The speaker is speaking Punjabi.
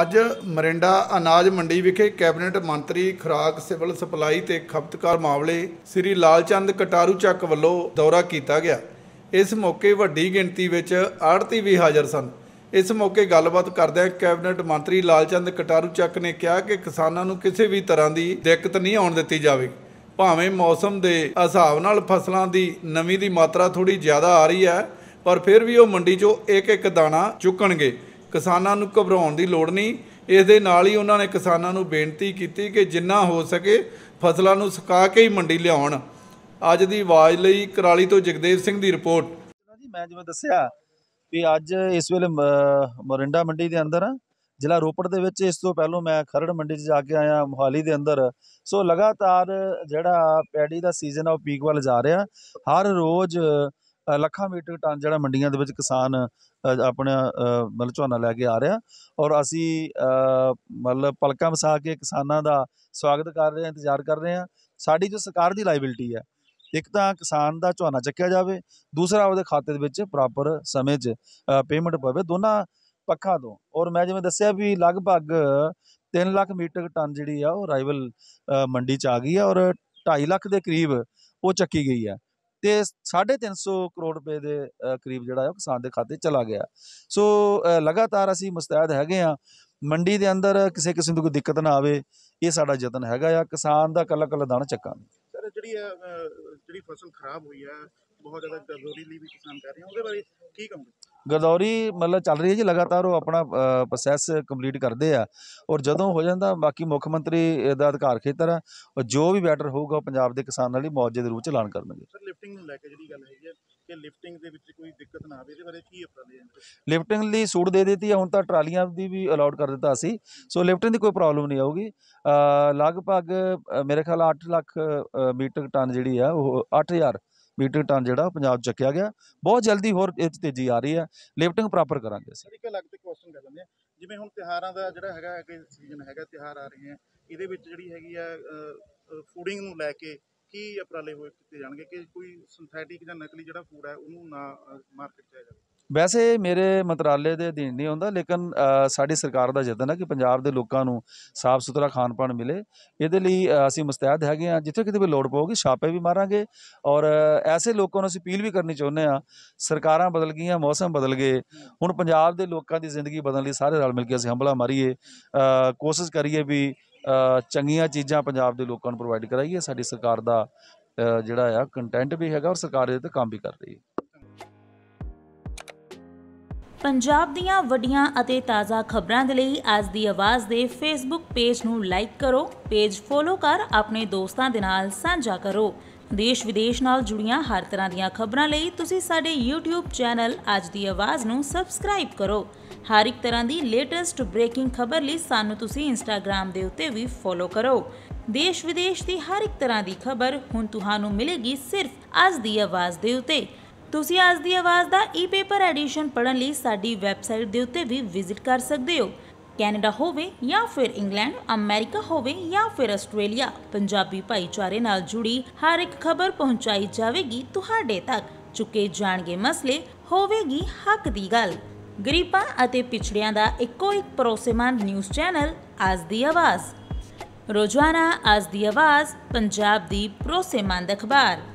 ਅੱਜ ਮਰਿੰਡਾ ਅਨਾਜ ਮੰਡੀ ਵਿਖੇ ਕੈਬਨਿਟ ਮੰਤਰੀ ਖੁਰਾਕ ਸਿਵਲ ਸਪਲਾਈ ਤੇ ਖਪਤਕਾਰ ਮਾਮਲੇ ਸ੍ਰੀ ਲਾਲਚੰਦ ਕਟਾਰੂ ਚੱਕ ਵੱਲੋਂ ਦੌਰਾ ਕੀਤਾ ਗਿਆ ਇਸ ਮੌਕੇ ਵੱਡੀ ਗਿਣਤੀ ਵਿੱਚ ਆੜਤੀ ਵੀ ਹਾਜ਼ਰ ਸਨ ਇਸ ਮੌਕੇ ਗੱਲਬਾਤ ਕਰਦਿਆਂ ਕੈਬਨਿਟ ਮੰਤਰੀ ਲਾਲਚੰਦ ਕਟਾਰੂ ਚੱਕ ਨੇ ਕਿਹਾ ਕਿ ਕਿਸਾਨਾਂ ਨੂੰ ਕਿਸੇ ਵੀ ਤਰ੍ਹਾਂ ਦੀ ਦਿੱਕਤ ਨਹੀਂ ਆਉਣ ਦਿੱਤੀ ਜਾਵੇਗੀ ਭਾਵੇਂ ਮੌਸਮ ਦੇ ਹਿਸਾਬ ਨਾਲ ਫਸਲਾਂ ਦੀ ਨਮੀ ਦੀ ਮਾਤਰਾ ਥੋੜੀ ਜ਼ਿਆਦਾ ਆ ਰਹੀ ਹੈ ਪਰ ਫਿਰ ਵੀ ਉਹ ਮੰਡੀ 'ਚੋਂ ਇੱਕ ਇੱਕ ਦਾਣਾ ਚੁੱਕਣਗੇ ਕਿਸਾਨਾਂ ਨੂੰ ਘਬਰਾਉਣ ਦੀ ਲੋੜ ਨਹੀਂ ਇਸ ਦੇ ਨਾਲ ਹੀ ਉਹਨਾਂ ਨੇ ਕਿਸਾਨਾਂ ਨੂੰ ਬੇਨਤੀ ਕੀਤੀ ਕਿ ਜਿੰਨਾ ਹੋ ਸਕੇ ਫਸਲਾਂ ਨੂੰ ਸੁਕਾ ਕੇ ਹੀ ਮੰਡੀ ਲਿਆਉਣ ਅੱਜ ਦੀ ਆਵਾਜ਼ ਲਈ ਕਰਾਲੀ ਤੋਂ ਜਗਦੇਵ ਸਿੰਘ ਦੀ ਰਿਪੋਰਟ ਜੀ ਮੈਂ ਜਿਵੇਂ ਦੱਸਿਆ ਕਿ ਅੱਜ ਇਸ ਵੇਲੇ ਮੋਰਿੰਡਾ ਮੰਡੀ ਦੇ ਅੰਦਰ ਜ਼ਿਲ੍ਹਾ ਰੋਪੜ ਦੇ ਵਿੱਚ ਇਸ ਤੋਂ ਪਹਿਲਾਂ ਮੈਂ ਖਰੜ ਮੰਡੀ 'ਚ ਜਾ ਕੇ ਆਇਆ ਮੁਹਾਲੀ ਦੇ ਅੰਦਰ ਸੋ ਲਗਾਤਾਰ ਜਿਹੜਾ ਪੈੜੀ ਦਾ ਸੀਜ਼ਨ ਆ ਉਹ ਪੀਕ ਵੱਲ ਜਾ ਰਿਹਾ ਹਰ ਰੋਜ਼ ਲੱਖਾਂ ਮੀਟਰ ਟਨ ਜਿਹੜਾ ਮੰਡੀਆਂ ਦੇ ਵਿੱਚ ਕਿਸਾਨ ਆਪਣਾ ਮਤਲਬ ਝੋਨਾ ਲੈ ਕੇ ਆ ਰਿਹਾ ਔਰ ਅਸੀਂ ਮਤਲਬ ਪਲਕਾਂ ਵਸਾ ਕੇ ਕਿਸਾਨਾਂ ਦਾ ਸਵਾਗਤ ਕਰ ਰਹੇ ਹਾਂ ਇੰਤਜ਼ਾਰ ਕਰ ਰਹੇ ਹਾਂ ਸਾਡੀ ਜੋ ਸਰਕਾਰ ਦੀ ਲਾਇਬਿਲਟੀ ਹੈ ਇੱਕ ਤਾਂ ਕਿਸਾਨ ਦਾ ਝੋਨਾ ਚੱਕਿਆ ਜਾਵੇ ਦੂਸਰਾ ਉਹਦੇ ਖਾਤੇ ਦੇ ਵਿੱਚ ਪ੍ਰੋਪਰ ਸਮੇਂ 'ਚ ਪੇਮੈਂਟ ਪਵੇ ਦੋਨਾਂ ਪੱਖਾਂ ਤੋਂ ਔਰ ਮੈਂ ਜਿਵੇਂ ਦੱਸਿਆ ਵੀ ਲਗਭਗ 3 ਲੱਖ ਮੀਟਰ ਟਨ ਜਿਹੜੀ ਆ ਉਹ ਰਾਈਵਲ ਮੰਡੀ 'ਚ ਆ ਗਈ ਆ ਔਰ 2.5 ਲੱਖ ਦੇ ਕਰੀਬ ਉਹ ਚੱਕੀ ਗਈ ਆ ਤੇ 350 ਕਰੋੜ ਰੁਪਏ ਦੇ ਕਰੀਬ ਜਿਹੜਾ ਹੈ ਕਿਸਾਨ ਦੇ ਖਾਤੇ ਚਲਾ ਗਿਆ ਸੋ ਲਗਾਤਾਰ ਅਸੀਂ ਮੁਸਤੈਦ ਹੈਗੇ ਆ ਮੰਡੀ ਦੇ ਅੰਦਰ ਕਿਸੇ ਕਿਸਮ ਦੀ ਕੋਈ ਦਿੱਕਤ ਨਾ ਆਵੇ ਇਹ ਸਾਡਾ ਯਤਨ ਹੈਗਾ ਆ ਕਿਸਾਨ ਦਾ ਕੱਲਾ ਕੱਲਾ ਦਾਣਾ ਚੱਕਾਂਗੇ ਸਰ ਜਿਹੜੀ ਜਿਹੜੀ ਫਸਲ ਖਰਾਬ ਹੋਈ ਆ ਬਹੁਤ ਜ਼ਿਆਦਾ ਜ਼ਰੂਰੀ ਲਈ ਵੀ ਕਿਸਾਨ ਕਰ ਰਹੇ ਆ ਉਹਦੇ ਬਾਰੇ ਕੀ ਕਹੋਗੇ ਗਰਦੌਰੀ ਮਤਲਬ ਚੱਲ ਰਹੀ ਹੈ ਜੀ ਲਗਾਤਾਰ ਉਹ ਆਪਣਾ ਪ੍ਰੋਸੈਸ ਕੰਪਲੀਟ ਕਰਦੇ ਆ ਔਰ ਜਦੋਂ ਹੋ ਜਾਂਦਾ ਬਾਕੀ ਮੁੱਖ ਮੰਤਰੀ ਦਾ ਅਧਿਕਾਰ ਖੇਤਰ ਆ ਔਰ ਜੋ ਵੀ ਬੈਟਰ ਹੋਊਗਾ ਉਹ ਪੰਜਾਬ ਦੇ ਕਿਸਾਨਾਂ ਲਈ ਮੌਜੇ ਦੇ ਰੂਪ ਚ ਐਲਾਨ ਕਰਨਗੇ ਸਰ ਲਿਫਟਿੰਗ ਨੂੰ ਲੈ ਕੇ ਜਿਹੜੀ ਗੱਲ ਹੈਗੀ ਹੈ ਕਿ ਲਿਫਟਿੰਗ ਦੇ ਵਿੱਚ ਕੋਈ ਦਿੱਕਤ ਨਾ ਆਵੇ ਇਹਦੇ ਬਾਰੇ ਕੀ ਉਪਰਾਲੇ ਲਿਫਟਿੰਗ ਲਈ ਸੂਟ ਦੇ ਦਿੱਤੀ ਹੈ ਹੁਣ ਤਾਂ ਟਰਾਲੀਆਂ ਦੀ ਵੀ ਅਲਾਉਡ ਕਰ ਦਿੱਤਾ ਸੀ ਸੋ ਲਿਫਟਿੰਗ ਦੀ ਕੋਈ ਪ੍ਰੋਬਲਮ ਨਹੀਂ ਆਊਗੀ ਲਗਭਗ ਮੇਰੇ ਖਿਆਲ 8 ਲੱਖ ਮੀਟਰ ਟਨ ਜਿਹੜੀ ਆ ਉਹ 8000 ਮੀਟਰ ਟਨ ਜਿਹੜਾ ਪੰਜਾਬ ਚੱਕਿਆ ਗਿਆ ਬਹੁਤ ਜਲਦੀ ਹੋਰ ਇਹ ਤੇਜ਼ੀ ਆ ਰਹੀ ਹੈ ਲਿਫਟਿੰਗ ਪ੍ਰੋਪਰ ਕਰਾਂਗੇ ਅਸੀਂ ਇੱਕ ਅਲੱਗ ਤੇ ਕੁਐਸਚਨ ਕਰ ਲੈਂਦੇ ਆ ਜਿਵੇਂ ਹੁਣ ਤਿਹਾਰਾਂ ਦਾ ਜਿਹੜਾ ਹੈਗਾ ਕਿ ਸੀਜ਼ਨ ਹੈਗਾ ਤਿਹਾਰ ਆ ਰਹੇ ਆ ਇਹਦੇ ਵਿੱਚ ਜਿਹੜੀ ਹੈਗੀ ਆ ਫੂਡਿੰਗ ਨੂੰ ਲੈ ਕੇ ਕੀ ਉਪਰਾਲੇ ਹੋਏ ਕੀਤੇ ਜਾਣਗੇ ਕਿ ਕੋਈ ਸਿੰਥੈਟਿਕ ਜਾਂ ਨਕਲੀ ਜਿਹੜਾ ਫੂਡ ਹੈ ਉਹਨੂੰ ਨਾ ਮਾਰਕੀਟ 'ਚ ਆਇਆ ਜਾਵੇ ਵੈਸੇ ਮੇਰੇ ਮੰਤਰਾਲੇ ਦੇ ਅਧੀਨ ਨਹੀਂ ਹੁੰਦਾ ਲੇਕਿਨ ਸਾਡੀ ਸਰਕਾਰ ਦਾ ਯਤਨ ਹੈ ਕਿ ਪੰਜਾਬ ਦੇ ਲੋਕਾਂ ਨੂੰ ਸਾਫ਼ ਸੁਥਰਾ ਖਾਣ ਪਾਣ ਮਿਲੇ ਇਹਦੇ ਲਈ ਅਸੀਂ ਮੁਸਤੈਦ ਹੈਗੇ ਆ ਜਿੱਥੇ ਕਿਤੇ ਵੀ ਲੋੜ ਪਊਗੀ ਛਾਪੇ ਵੀ ਮਾਰਾਂਗੇ ਔਰ ਐਸੇ ਲੋਕਾਂ ਨੂੰ ਅਸੀਂ ਅਪੀਲ ਵੀ ਕਰਨੀ ਚਾਹੁੰਦੇ ਆ ਸਰਕਾਰਾਂ ਬਦਲ ਗਈਆਂ ਮੌਸਮ ਬਦਲ ਗਏ ਹੁਣ ਪੰਜਾਬ ਦੇ ਲੋਕਾਂ ਦੀ ਜ਼ਿੰਦਗੀ ਬਦਲਣ ਲਈ ਸਾਰੇ ਰਲ ਮਿਲ ਕੇ ਅਸੀਂ ਹੰਬਲਾ ਮਾਰੀਏ ਕੋਸ਼ਿਸ਼ ਕਰੀਏ ਵੀ ਚੰਗੀਆਂ ਚੀਜ਼ਾਂ ਪੰਜਾਬ ਦੇ ਲੋਕਾਂ ਨੂੰ ਪ੍ਰੋਵਾਈਡ ਕਰਾਈਏ ਸਾਡੀ ਸਰਕਾਰ ਦਾ ਜਿਹੜਾ ਆ ਕੰਟੈਂਟ ਵੀ ਹੈਗਾ ਔਰ ਸਰਕਾਰ ਇਹਦੇ ਤੇ ਕੰਮ ਵੀ ਕਰ ਰਹੀ ਹੈ ਪੰਜਾਬ ਦੀਆਂ ਵੱਡੀਆਂ ਅਤੇ ਤਾਜ਼ਾ ਖਬਰਾਂ ਦੇ ਲਈ ਅੱਜ ਦੀ ਆਵਾਜ਼ ਦੇ ਫੇਸਬੁੱਕ ਪੇਜ ਨੂੰ ਲਾਈਕ ਕਰੋ ਪੇਜ ਫੋਲੋ ਕਰ ਆਪਣੇ ਦੋਸਤਾਂ ਦੇ ਨਾਲ ਸਾਂਝਾ ਕਰੋ ਦੇਸ਼ ਵਿਦੇਸ਼ ਨਾਲ ਜੁੜੀਆਂ ਹਰ ਤਰ੍ਹਾਂ ਦੀਆਂ ਖਬਰਾਂ ਲਈ ਤੁਸੀਂ ਸਾਡੇ YouTube ਚੈਨਲ ਅੱਜ ਦੀ ਆਵਾਜ਼ ਨੂੰ ਸਬਸਕ੍ਰਾਈਬ ਕਰੋ ਹਰ ਇੱਕ ਤਰ੍ਹਾਂ ਦੀ ਲੇਟੈਸਟ ਬ੍ਰੇਕਿੰਗ ਖਬਰ ਲਈ ਸਾਨੂੰ ਤੁਸੀਂ Instagram ਦੇ ਉੱਤੇ ਵੀ ਫੋਲੋ ਕਰੋ ਦੇਸ਼ ਵਿਦੇਸ਼ ਦੀ ਹਰ ਇੱਕ ਤਰ੍ਹਾਂ ਦੀ ਖਬਰ ਹੁਣ ਤੁਹਾਨੂੰ ਮਿਲੇਗੀ ਸਿਰਫ ਅੱਜ ਦੀ ਆਵਾਜ਼ ਦੇ ਉੱਤੇ ਤੁਸੀਂ ਅੱਜ ਦੀ ਆਵਾਜ਼ ਦਾ ਈ-ਪੇਪਰ ਐਡੀਸ਼ਨ ਪੜਨ ਲਈ ਸਾਡੀ ਵੈਬਸਾਈਟ ਦੇ ਉੱਤੇ ਵੀ ਵਿਜ਼ਿਟ ਕਰ ਸਕਦੇ ਹੋ ਕੈਨੇਡਾ ਹੋਵੇ ਜਾਂ ਫਿਰ ਇੰਗਲੈਂਡ ਅਮਰੀਕਾ ਹੋਵੇ ਜਾਂ ਫਿਰ ਆਸਟ੍ਰੇਲੀਆ ਪੰਜਾਬੀ ਭਾਈਚਾਰੇ ਨਾਲ ਜੁੜੀ ਹਰ ਇੱਕ ਖਬਰ ਪਹੁੰਚਾਈ ਜਾਵੇਗੀ ਤੁਹਾਡੇ ਤੱਕ ਚੁੱਕੇ ਜਾਣਗੇ ਮਸਲੇ ਹੋਵੇਗੀ ਹੱਕ ਦੀ ਗੱਲ ਗਰੀਬਾਂ ਅਤੇ ਪਿਛੜਿਆਂ ਦਾ ਇੱਕੋ ਇੱਕ ਪਰੋਸੇਮਾਨ ਨਿਊਜ਼ ਚੈਨਲ ਅੱਜ ਦੀ ਆਵਾਜ਼ ਰੋਜ਼ਾਨਾ ਅੱਜ ਦੀ ਆਵਾਜ਼ ਪੰਜਾਬ ਦੀ ਪਰੋਸੇਮਾਨ ਅਖਬਾਰ